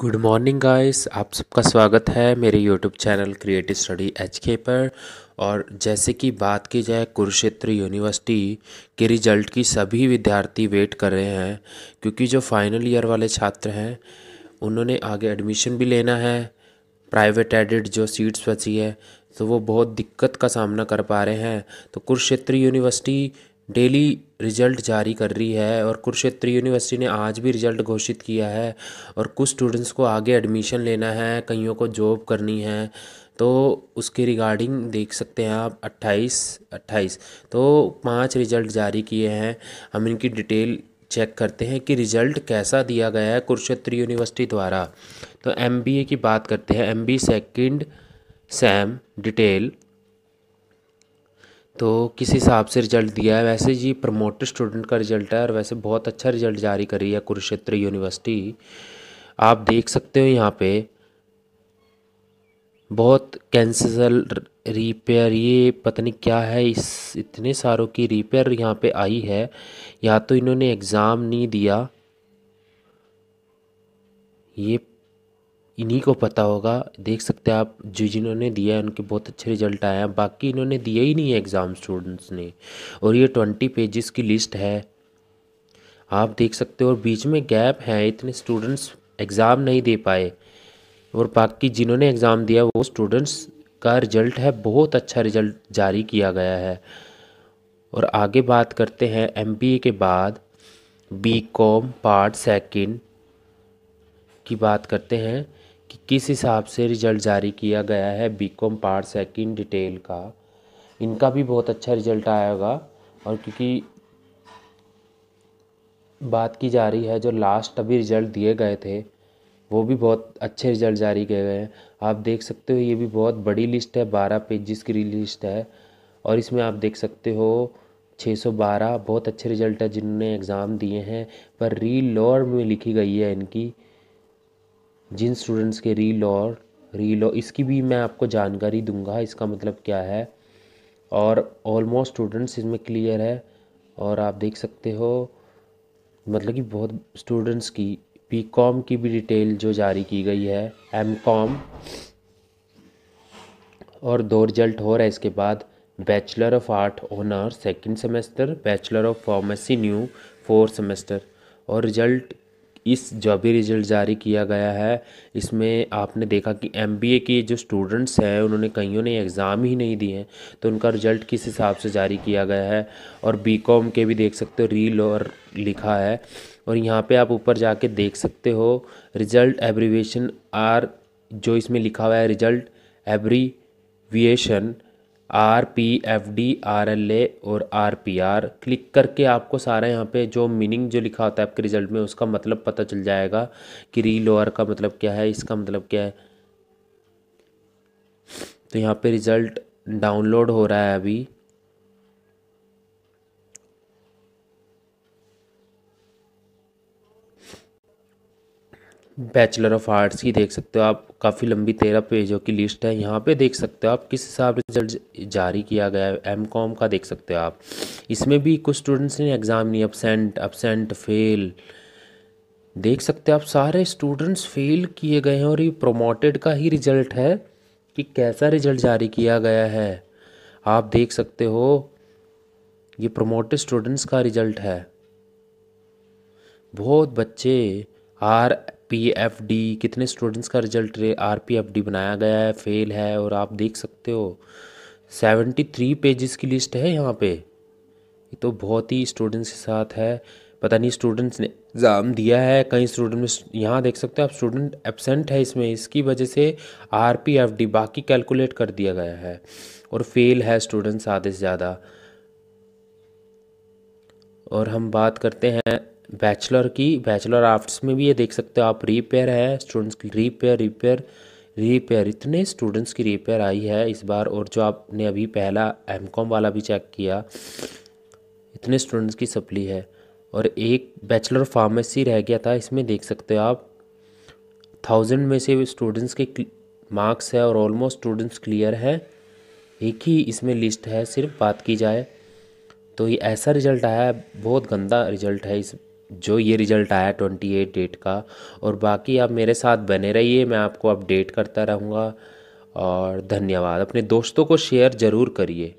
good morning guys आप सबका स्वागत है मेरे YouTube channel creative study H K पर और जैसे कि बात की जाए कुरुक्षेत्र यूनिवर्सिटी के रिजल्ट की सभी विद्यार्थी वेट कर रहे हैं क्योंकि जो फाइनल ईयर वाले छात्र हैं उन्होंने आगे एडमिशन भी लेना है प्राइवेट एडिड जो सीट्स बची है तो वो बहुत दिक्कत का सामना कर पा रहे हैं तो कुरुक्षेत्र यूनिवर्सिटी डेली रिजल्ट जारी कर रही है और कुरुक्षेत्र यूनिवर्सिटी ने आज भी रिजल्ट घोषित किया है और कुछ स्टूडेंट्स को आगे एडमिशन लेना है कईयों को जॉब करनी है तो उसके रिगार्डिंग देख सकते हैं आप 28 28 तो पांच रिजल्ट जारी किए हैं हम इनकी डिटेल चेक करते हैं कि रिज़ल्ट कैसा दिया गया है कुरुक्षेत्र यूनिवर्सिटी द्वारा तो एम की बात करते हैं एम बी सेकेंड डिटेल तो किस हिसाब से रिज़ल्ट दिया है वैसे जी प्रमोटेड स्टूडेंट का रिज़ल्ट है और वैसे बहुत अच्छा रिज़ल्ट जारी करी है कुरुक्षेत्र यूनिवर्सिटी आप देख सकते हो यहाँ पे बहुत कैंसल रिपेयर ये पता नहीं क्या है इस इतने सारों की रिपेयर यहाँ पे आई है या तो इन्होंने एग्ज़ाम नहीं दिया ये इन्हीं को पता होगा देख सकते हैं आप जो जिन्होंने दिया है उनके बहुत अच्छे रिजल्ट आए हैं बाकी इन्होंने दिया ही नहीं है एग्ज़ाम स्टूडेंट्स ने और ये ट्वेंटी पेजेस की लिस्ट है आप देख सकते हो और बीच में गैप है इतने स्टूडेंट्स एग्ज़ाम नहीं दे पाए और बाकी जिन्होंने एग्ज़ाम दिया वो स्टूडेंट्स का रिजल्ट है बहुत अच्छा रिजल्ट जारी किया गया है और आगे बात करते हैं एम के बाद कॉम पार्ट सेकेंड की बात करते हैं कि किस हिसाब से रिज़ल्ट जारी किया गया है B com part second detail का इनका भी बहुत अच्छा रिज़ल्ट आया होगा और क्योंकि बात की जा रही है जो लास्ट अभी रिज़ल्ट दिए गए थे वो भी बहुत अच्छे रिज़ल्ट जारी किए गए हैं आप देख सकते हो ये भी बहुत बड़ी लिस्ट है बारह पेजेस की लिस्ट है और इसमें आप देख सकते हो 612 बहुत अच्छे रिज़ल्ट है जिन्होंने एग्ज़ाम दिए हैं पर री लोअर में लिखी गई है इनकी जिन स्टूडेंट्स के रील और रील और इसकी भी मैं आपको जानकारी दूंगा इसका मतलब क्या है और ऑलमोस्ट स्टूडेंट्स इसमें क्लियर है और आप देख सकते हो मतलब कि बहुत स्टूडेंट्स की बी कॉम की भी डिटेल जो जारी की गई है एम कॉम और दो रिजल्ट हो रहा है इसके बाद bachelor of art honour second semester bachelor of pharmacy new fourth semester और रिजल्ट इस जो भी रिज़ल्ट जारी किया गया है इसमें आपने देखा कि ए के जो स्टूडेंट्स हैं उन्होंने कईयों ने एग्ज़ाम ही नहीं दिए हैं तो उनका रिज़ल्ट किस हिसाब से जारी किया गया है और कॉम के भी देख सकते हो रील और लिखा है और यहाँ पे आप ऊपर जाके देख सकते हो रिज़ल्ट एब्रीवेशन आर जो इसमें लिखा हुआ है result abbreviation R P F D R L A और आर पी आर क्लिक करके आपको सारा यहाँ पे जो मीनिंग जो लिखा होता है आपके रिजल्ट में उसका मतलब पता चल जाएगा कि री लोअर का मतलब क्या है इसका मतलब क्या है तो यहाँ पे रिज़ल्ट डाउनलोड हो रहा है अभी बैचलर ऑफ आर्ट्स की देख सकते हो आप काफ़ी लंबी तेरह पेजों की लिस्ट है यहाँ पे देख सकते हो आप किस हिसाब से रिजल्ट जारी किया गया है एम कॉम का देख सकते हो आप इसमें भी कुछ स्टूडेंट्स ने एग्ज़ाम नहीं अपसेंट अपसेंट फेल देख सकते हो आप सारे स्टूडेंट्स फेल किए गए हैं और ये प्रोमोटेड का ही रिजल्ट है कि कैसा रिजल्ट जारी किया गया है आप देख सकते हो ये प्रोमोटेड स्टूडेंट्स का रिजल्ट है बहुत बच्चे आर पी कितने स्टूडेंट्स का रिजल्ट आरपीएफडी बनाया गया है फेल है और आप देख सकते हो सेवेंटी थ्री पेजेस की लिस्ट है यहाँ पे ये तो बहुत ही स्टूडेंट्स के साथ है पता नहीं स्टूडेंट्स ने एग्ज़ाम दिया है कई स्टूडेंट यहाँ देख सकते हो आप स्टूडेंट एबसेंट है इसमें इसकी वजह से आर पी एफ डी बाकी कैलकुलेट कर दिया गया है और फेल है स्टूडेंट्स आधे से ज़्यादा और हम बात करते हैं बैचलर की बैचलर आर्ट्स में भी ये देख सकते हो आप रिपेयर है स्टूडेंट्स की रीपेयर रिपेयर रिपेयर इतने स्टूडेंट्स की रिपेयर आई है इस बार और जो आपने अभी पहला एम वाला भी चेक किया इतने स्टूडेंट्स की सप्ली है और एक बैचलर फार्मेसी रह गया था इसमें देख सकते हो आप थाउजेंड में से स्टूडेंट्स के मार्क्स है और ऑलमोस्ट स्टूडेंट्स क्लियर है एक ही इसमें लिस्ट है सिर्फ बात की जाए तो ये ऐसा रिजल्ट आया है बहुत गंदा रिजल्ट है इस जो ये रिज़ल्ट आया ट्वेंटी एट डेट का और बाकी आप मेरे साथ बने रहिए मैं आपको अपडेट करता रहूँगा और धन्यवाद अपने दोस्तों को शेयर ज़रूर करिए